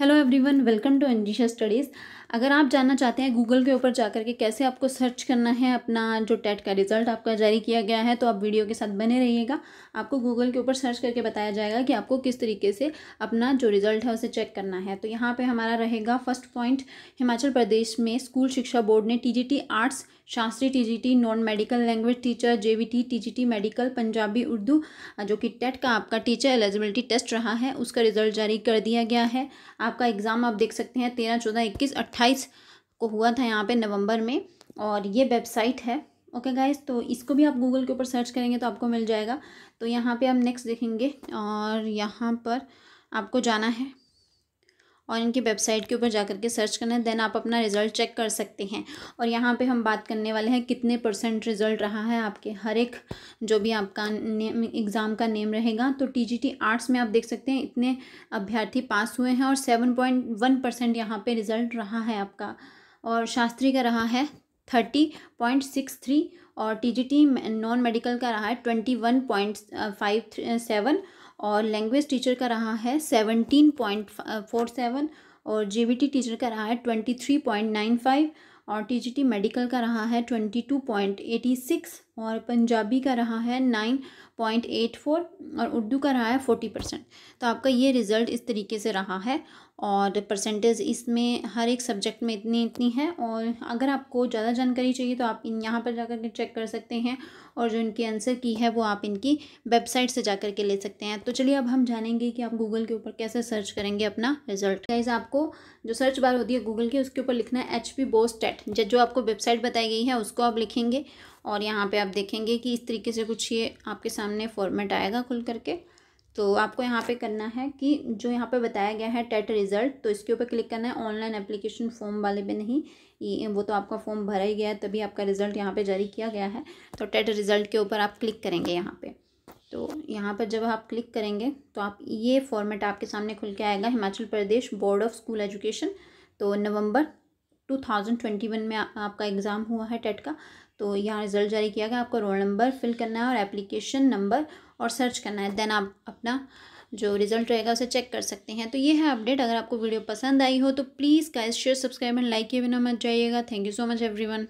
hello everyone welcome to एनजीशा studies अगर आप जानना चाहते हैं गूगल के ऊपर जाकर के कैसे आपको सर्च करना है अपना जो टेट का रिज़ल्ट आपका जारी किया गया है तो आप वीडियो के साथ बने रहिएगा आपको गूगल के ऊपर सर्च करके बताया जाएगा कि आपको किस तरीके से अपना जो रिज़ल्ट है उसे चेक करना है तो यहाँ पर हमारा रहेगा फर्स्ट पॉइंट हिमाचल प्रदेश में स्कूल शिक्षा बोर्ड ने टी आर्ट्स शास्त्री TGT non medical language teacher JBT TGT medical Punjabi Urdu जो कि टेट का आपका टीचर एलिजिबिलिटी टेस्ट रहा है उसका रिजल्ट जारी कर दिया गया है आपका एग्ज़ाम आप देख सकते हैं तेरह चौदह इक्कीस अट्ठाईस को हुआ था यहाँ पे नवंबर में और ये वेबसाइट है ओके गाइस तो इसको भी आप गूगल के ऊपर सर्च करेंगे तो आपको मिल जाएगा तो यहाँ पे हम नेक्स्ट देखेंगे और यहाँ पर आपको जाना है और इनकी वेबसाइट के ऊपर जा के सर्च करना है देन आप अपना रिज़ल्ट चेक कर सकते हैं और यहाँ पे हम बात करने वाले हैं कितने परसेंट रिज़ल्ट रहा है आपके हर एक जो भी आपका नेम एग्ज़ाम का नेम रहेगा तो टीजीटी आर्ट्स में आप देख सकते हैं इतने अभ्यर्थी पास हुए हैं और सेवन पॉइंट वन परसेंट यहाँ पर रिज़ल्ट रहा है आपका और शास्त्री का रहा है थर्टी पॉइंट सिक्स थ्री और टी नॉन मेडिकल का रहा है twenty one point five seven और लैंग्वेज टीचर का रहा है सेवनटीन पॉइंट फोर सेवन और टी टीचर का रहा है twenty three point nine five और टी मेडिकल का रहा है twenty two point eighty six और पंजाबी का रहा है नाइन पॉइंट एट फोर और उर्दू का रहा है फोर्टी परसेंट तो आपका ये रिज़ल्ट इस तरीके से रहा है और परसेंटेज इसमें हर एक सब्जेक्ट में इतनी इतनी है और अगर आपको ज़्यादा जानकारी चाहिए तो आप इन यहाँ पर जाकर के चेक कर सकते हैं और जो इनकी आंसर की है वो आप इनकी वेबसाइट से जा कर के ले सकते हैं तो चलिए अब हम जानेंगे कि आप गूगल के ऊपर कैसे सर्च करेंगे अपना रिजल्ट कैसे आपको जो सर्च बार होती है गूगल की उसके ऊपर लिखना है एच पी बोस्टेट जो आपको वेबसाइट बताई गई है उसको आप लिखेंगे और यहाँ पे आप देखेंगे कि इस तरीके से कुछ ये आपके सामने फॉर्मेट आएगा खुल करके तो आपको यहाँ पे करना है कि जो यहाँ पे बताया गया है टेट रिज़ल्ट तो इसके ऊपर क्लिक करना है ऑनलाइन एप्लीकेशन फॉर्म वाले पे नहीं वो तो आपका फॉर्म भरा ही गया है तभी आपका रिज़ल्ट यहाँ पे जारी किया गया है तो टेट रिज़ल्ट के ऊपर आप क्लिक करेंगे यहाँ पे तो यहाँ पर जब आप क्लिक करेंगे तो आप ये फॉर्मेट आपके सामने खुल के आएगा Himachal Pradesh board of school education तो नवम्बर टू में आपका एग्ज़ाम हुआ है टेट का तो यहाँ रिजल्ट जारी किया गया आपको रोल नंबर फिल करना है और एप्लीकेशन नंबर और सर्च करना है देन आप अपना जो रिजल्ट रहेगा उसे चेक कर सकते हैं तो ये है अपडेट अगर आपको वीडियो पसंद आई हो तो प्लीज़ का शेयर सब्सक्राइब एंड लाइक के बिना मत जाइएगा thank you so much everyone